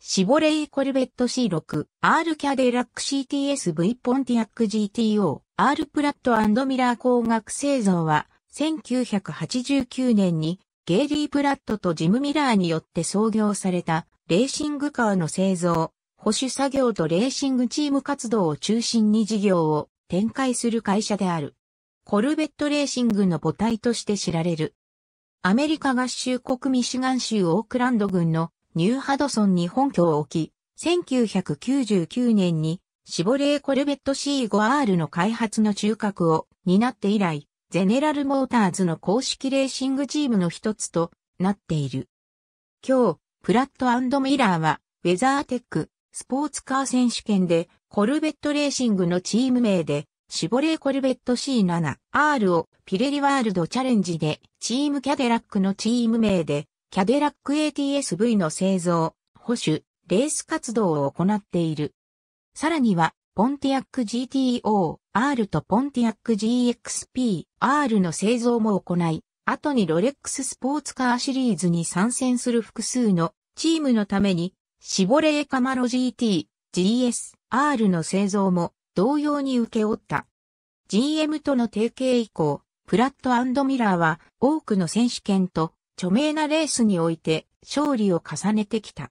シボレーコルベット C6、R キャデラック CTS-V ポンティアック GTO、R プラットミラー工学製造は、1989年にゲイリー・プラットとジム・ミラーによって創業されたレーシングカーの製造、保守作業とレーシングチーム活動を中心に事業を展開する会社である。コルベットレーシングの母体として知られる。アメリカ合衆国ミシガン州オークランド郡のニューハドソンに本拠を置き、1999年にシボレーコルベット C5R の開発の中核を担って以来、ゼネラルモーターズの公式レーシングチームの一つとなっている。今日、プラットミラーは、ウェザーテック、スポーツカー選手権で、コルベットレーシングのチーム名で、シボレーコルベット C7R をピレリワールドチャレンジで、チームキャデラックのチーム名で、キャデラック ATSV の製造、保守、レース活動を行っている。さらには、ポンティアック GTO、R とポンティアック GXP、R の製造も行い、後にロレックススポーツカーシリーズに参戦する複数のチームのために、シボレーカマロ GT、GS、R の製造も同様に受け負った。GM との提携以降、プラットミラーは多くの選手権と著名なレースにおいて勝利を重ねてきた。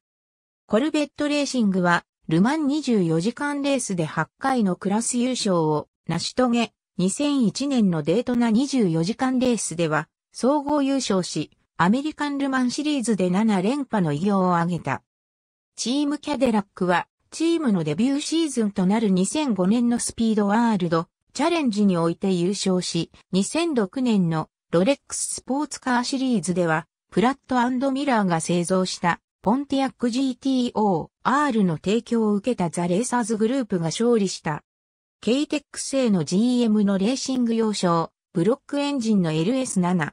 コルベットレーシングは、ルマン24時間レースで8回のクラス優勝を成し遂げ、2001年のデートナ24時間レースでは、総合優勝し、アメリカンルマンシリーズで7連覇の偉業を挙げた。チームキャデラックは、チームのデビューシーズンとなる2005年のスピードワールドチャレンジにおいて優勝し、2006年のロレックススポーツカーシリーズでは、プラットミラーが製造したポンティアック GTO-R の提供を受けたザ・レーサーズグループが勝利した。ケイテック製の GM のレーシング要衝、ブロックエンジンの LS7R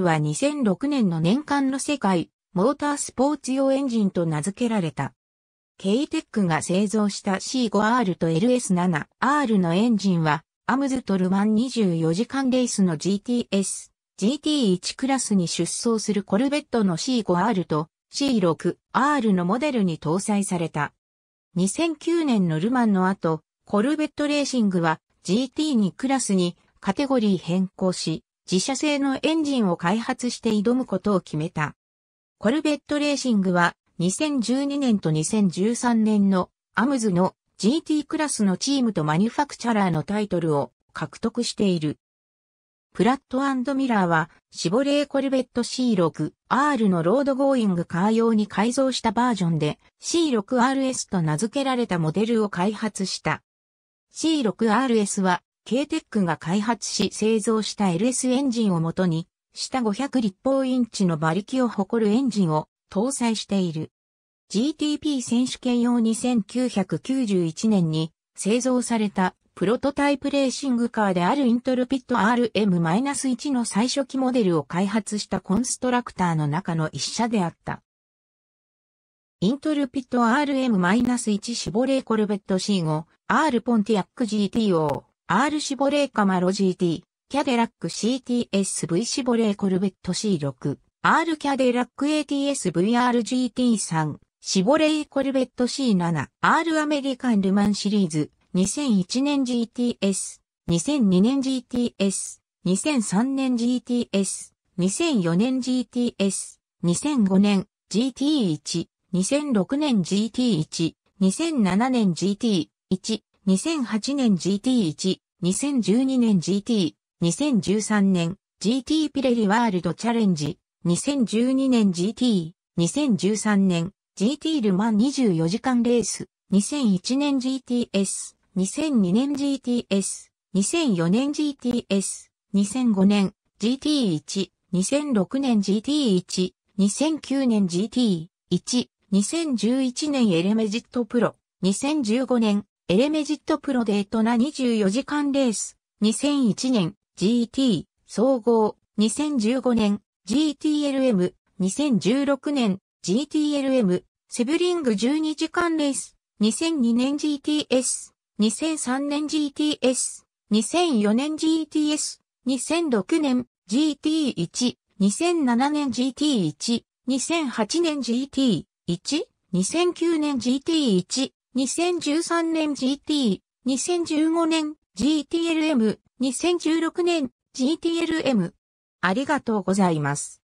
は2006年の年間の世界、モータースポーツ用エンジンと名付けられた。ケイテックが製造した C5R と LS7R のエンジンは、アムズトルマン24時間レースの GTS GT1 クラスに出走するコルベットの C5R と C6R のモデルに搭載された。2009年のルマンの後、コルベットレーシングは GT2 クラスにカテゴリー変更し、自社製のエンジンを開発して挑むことを決めた。コルベットレーシングは2012年と2013年のアムズの GT クラスのチームとマニュファクチャラーのタイトルを獲得している。プラットミラーは、シボレーコルベット C6R のロードゴーイングカー用に改造したバージョンで C6RS と名付けられたモデルを開発した。C6RS は、K-TEC が開発し製造した LS エンジンをもとに、下500立方インチの馬力を誇るエンジンを搭載している。GTP 選手権用に1991年に製造されたプロトタイプレーシングカーであるイントルピット RM-1 の最初期モデルを開発したコンストラクターの中の一社であった。イントルピット RM-1 シボレーコルベット C5、R ポンティアック GTO、R シボレーカマロ GT、キャデラック CTSV シボレーコルベット C6、R キャデラック ATSVRGT3、シボレーコルベット C7、R アメリカンルマンシリーズ、2001年 GTS、2002年 GTS、2003年 GTS、2004年 GTS、2005年 GT1、2006年 GT1、2007年 GT1、2008年 GT1、2012年 GT、2013年 GT ピレリワールドチャレンジ、2012年 GT、2013年 GT ルマン24時間レース、2001年 GTS、2002年 GTS、2004年 GTS、2005年 GT1、2006年 GT1、2009年 GT1、2011年エレメジットプロ、2015年エレメジットプロデートな24時間レース、2001年 GT、総合、2015年 GTLM、2016年 GTLM、セブリング12時間レース、2002年 GTS、2003年 GTS、2004年 GTS、2006年 GT1、2007年 GT1、2008年 GT1、2009年 GT1、2013年 GT、2015年 GTLM、2016年 GTLM。ありがとうございます。